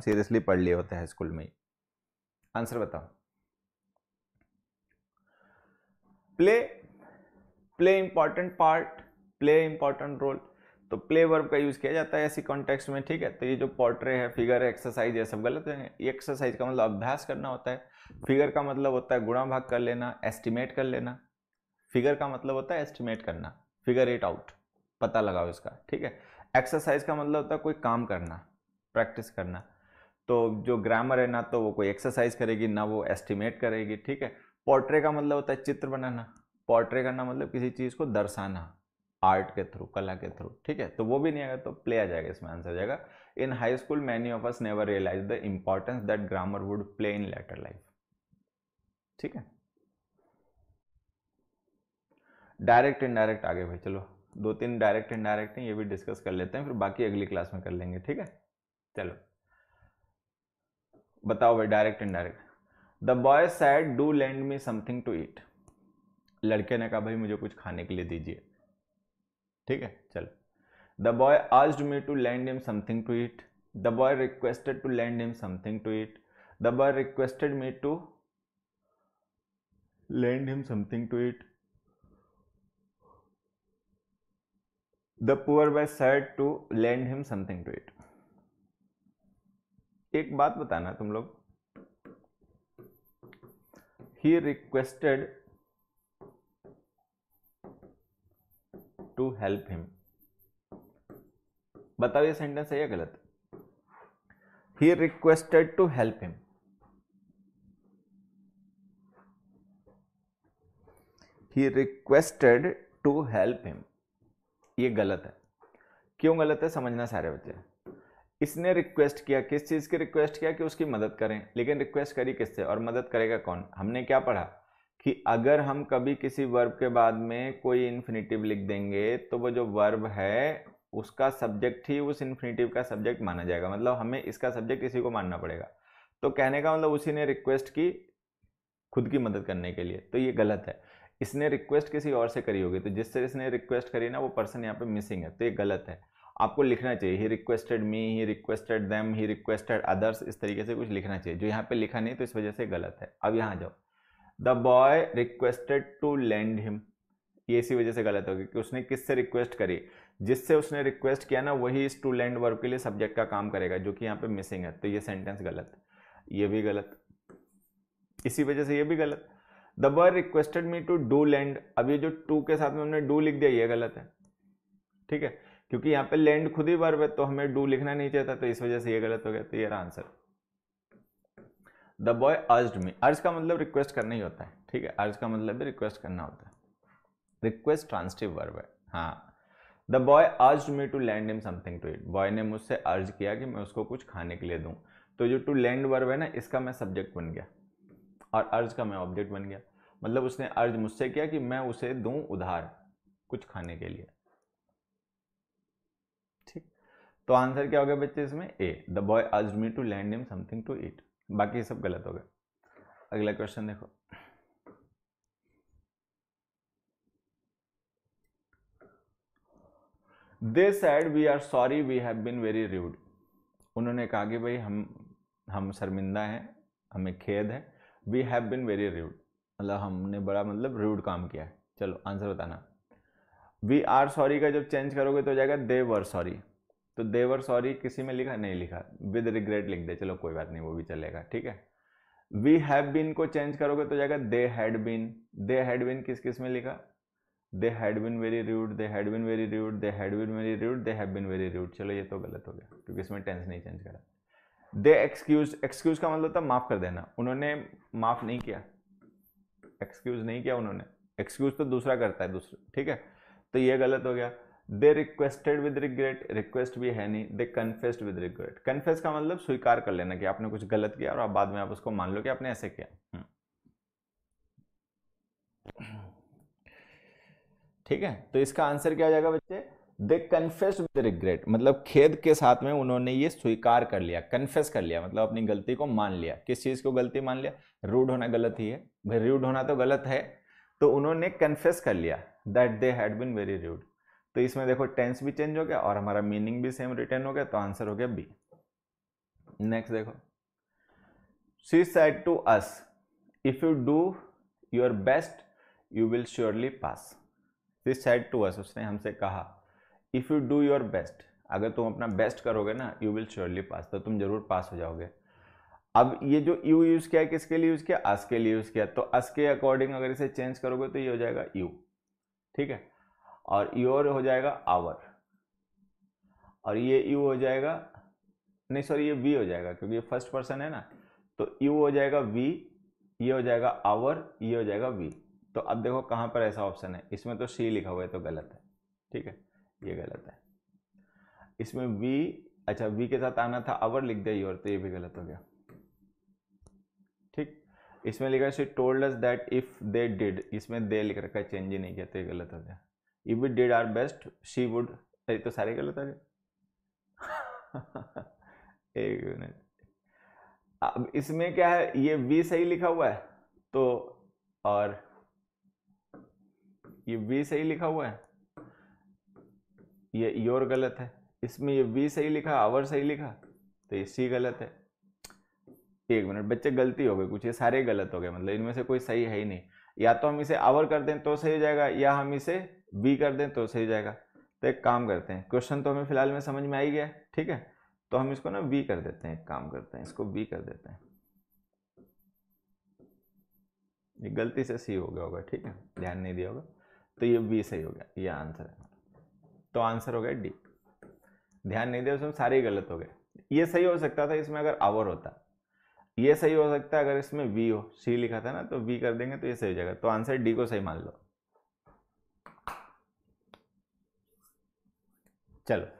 तुम सीरियसली पढ़ लिए होते हैं स्कूल में आंसर बताओ play play important part play important role तो प्ले वर्ब का यूज़ किया जाता है ऐसी कॉन्टेक्स्ट में ठीक है तो ये जो पोर्ट्रे है फिगर है एक्सरसाइज ये सब गलत है ये एक्सरसाइज का मतलब अभ्यास करना होता है फिगर का मतलब होता है गुणा भाग कर लेना एस्टिमेट कर लेना फिगर का मतलब होता है एस्टिमेट करना फिगर इट आउट पता लगाओ इसका ठीक है एक्सरसाइज का मतलब होता है कोई काम करना प्रैक्टिस करना तो जो ग्रामर है ना तो वो कोई एक्सरसाइज करेगी ना वो एस्टिमेट करेगी ठीक है पोर्ट्रे का मतलब होता है चित्र बनाना पोर्ट्रे करना मतलब किसी चीज़ को दर्शाना आर्ट के थ्रू कला के थ्रू ठीक है तो वो भी नहीं आएगा तो प्ले आ जाएगा इसमें आंसर जाएगा in high school many of us never realise the importance that grammar would play in later life ठीक है डायरेक्ट इनडायरेक्ट आगे भाई चलो दो तीन डायरेक्ट इनडायरेक्ट हैं ये भी डिस्कस कर लेते हैं फिर बाकी अगली क्लास में कर लेंगे ठीक है चलो बताओ भाई direct indirect the boy said do lend me something to eat लड़के ने कहा भाई मुझे कुछ खाने के लिए दीजिए ठीक है चल द बॉय आज me to lend him something to eat the boy requested to lend him something to eat the boy requested me to lend him something to eat The poor boy said to lend him something to eat. एक बात बताना तुम लोग ही requested to help him बताओ ये sentence है या गलत he requested to help him he requested to help him ये गलत है क्यों गलत है समझना सारे बच्चे इसने रिक्वेस्ट किया किस चीज़ की रिक्वेस्ट किया कि उसकी मदद करें लेकिन रिक्वेस्ट करी किससे और मदद करेगा कौन हमने क्या पढ़ा कि अगर हम कभी किसी वर्ब के बाद में कोई इन्फिनेटिव लिख देंगे तो वो जो वर्ब है उसका सब्जेक्ट ही उस इन्फिनेटिव का सब्जेक्ट माना जाएगा मतलब हमें इसका सब्जेक्ट इसी को मानना पड़ेगा तो कहने का मतलब उसी ने रिक्वेस्ट की खुद की मदद करने के लिए तो ये गलत है इसने रिक्वेस्ट किसी और से करी होगी तो जिससे इसने रिक्वेस्ट करी ना वो पर्सन यहाँ पे मिसिंग है तो ये गलत है आपको लिखना चाहिए he requested me he requested them he requested others इस तरीके से कुछ लिखना चाहिए जो यहाँ पे लिखा नहीं तो इस वजह से गलत है अब यहाँ जाओ the boy requested to lend him ये इसी वजह से गलत होगी कि उसने किससे रिक्वेस्ट करी जिससे उसने रिक्वेस्ट किया ना वही इस टू लैंड वर्क के लिए सब्जेक्ट का काम करेगा जो कि यहाँ पे मिसिंग है तो ये सेंटेंस गलत ये भी गलत इसी वजह से ये भी गलत the boy requested me to do lend अब ये जो टू के साथ में हमने डू लिख दिया ये गलत है ठीक है क्योंकि यहाँ पे लैंड खुद ही वर्ब है तो हमें डू लिखना नहीं चाहता तो इस वजह से ये गलत हो गया तो ये रहा आंसर द बॉय अर्ज मी अर्ज का मतलब रिक्वेस्ट करना ही होता है ठीक है अर्ज का मतलब भी रिक्वेस्ट करना होता है रिक्वेस्ट ट्रांसटिव वर्ब है हाँ the boy urged me to lend him something to eat boy ने मुझसे अर्ज किया कि मैं उसको कुछ खाने के लिए दूँ तो जो टू लैंड वर्ब है ना इसका मैं सब्जेक्ट बन गया और अर्ज का मैं ऑब्जेक्ट बन गया मतलब उसने अर्ज मुझसे किया कि मैं उसे दूँ उधार कुछ खाने के लिए तो आंसर क्या हो गया बच्चे इसमें ए द बॉय आज me to lend him something to eat बाकी सब गलत हो गया अगला क्वेश्चन देखो they said we are sorry we have been very rude उन्होंने कहा कि भाई हम हम शर्मिंदा हैं हमें खेद है we have been very rude मतलब हमने बड़ा मतलब रूड काम किया है चलो आंसर बताना वी आर सॉरी का जब चेंज करोगे तो हो जाएगा दे वर सॉरी तो देवर सॉरी किसी में लिखा नहीं लिखा विद रिग्रेट लिख दे चलो कोई बात नहीं वो भी चलेगा ठीक है वी हैव बीन को चेंज करोगे तो जाएगा they had been they had been किस किस में लिखा they had been very rude they had been very rude they had been very rude they have been very rude चलो ये तो गलत हो गया क्योंकि इसमें टेंस नहीं चेंज करा दे एक्सक्यूज एक्सक्यूज का मतलब था माफ़ कर देना उन्होंने माफ़ नहीं किया एक्सक्यूज नहीं किया उन्होंने एक्सक्यूज तो दूसरा करता है दूसरा ठीक है तो ये गलत हो गया they requested with regret request भी है नहीं they confessed with regret confess का मतलब स्वीकार कर लेना कि आपने कुछ गलत किया और आप बाद में आप उसको मान लो कि आपने ऐसे किया हम्म। ठीक है तो इसका आंसर क्या हो जाएगा बच्चे दे कन्फेस विद रिग्रेट मतलब खेद के साथ में उन्होंने ये स्वीकार कर लिया कन्फेस कर लिया मतलब अपनी गलती को मान लिया किस चीज़ को गलती मान लिया रूड होना गलत ही है भाई रूड होना तो गलत है तो उन्होंने कन्फेस कर लिया that they had been very rude तो इसमें देखो टेंस भी चेंज हो गया और हमारा मीनिंग भी सेम रिटर्न हो गया तो आंसर हो गया बी नेक्स्ट देखो she said to us if you do your best you will surely pass she said to us उसने हमसे कहा if you do your best अगर तुम अपना बेस्ट करोगे ना यू विल श्योरली पास तो तुम जरूर पास हो जाओगे अब ये जो यू यूज़ किया है किसके लिए यूज़ किया अस के लिए यूज़ किया तो अस के अकॉर्डिंग अगर इसे चेंज करोगे तो ये हो जाएगा यू ठीक है और योर हो जाएगा आवर और ये यू हो जाएगा नहीं सॉरी ये वी हो जाएगा क्योंकि ये फर्स्ट पर्सन है ना तो यू हो जाएगा वी ये हो जाएगा आवर ये हो जाएगा वी तो अब देखो कहाँ पर ऐसा ऑप्शन है इसमें तो सी लिखा हुआ है तो गलत है ठीक है ये गलत है इसमें वी अच्छा वी के साथ आना था आवर लिख दिया योर तो ये भी गलत हो गया ठीक इसमें लिखा she told us that if they did इसमें दे लिख रखा है चेंज ही नहीं किया तो ये गलत हो गया if we did our best she would तो सारे गलत आ गए एक मिनट अब इसमें क्या है ये वी सही लिखा हुआ है तो और ये वी सही लिखा हुआ है ये योर गलत है इसमें ये वी सही लिखा आवर सही लिखा तो ये सी गलत है एक मिनट बच्चे गलती हो गए कुछ ये सारे गलत हो गए मतलब इनमें से कोई सही है ही नहीं या तो हम इसे आवर कर दें तो सही हो जाएगा या हम इसे बी कर दें तो सही जाएगा तो एक काम करते हैं क्वेश्चन तो हमें फिलहाल में समझ में आ ही गया ठीक है तो हम इसको ना बी कर देते हैं एक काम करते हैं इसको बी कर देते हैं ये गलती से सी हो गया होगा ठीक है ध्यान नहीं दिया होगा तो ये बी सही हो गया ये आंसर है तो आंसर हो गया डी ध्यान नहीं दिया उसमें सारे ही गलत हो गए ये सही हो सकता था इसमें अगर आवर होता ये सही हो सकता है अगर इसमें वी हो सी लिखा था ना तो वी कर देंगे तो ये सही हो जाएगा तो आंसर डी को सही मान लो Chalo.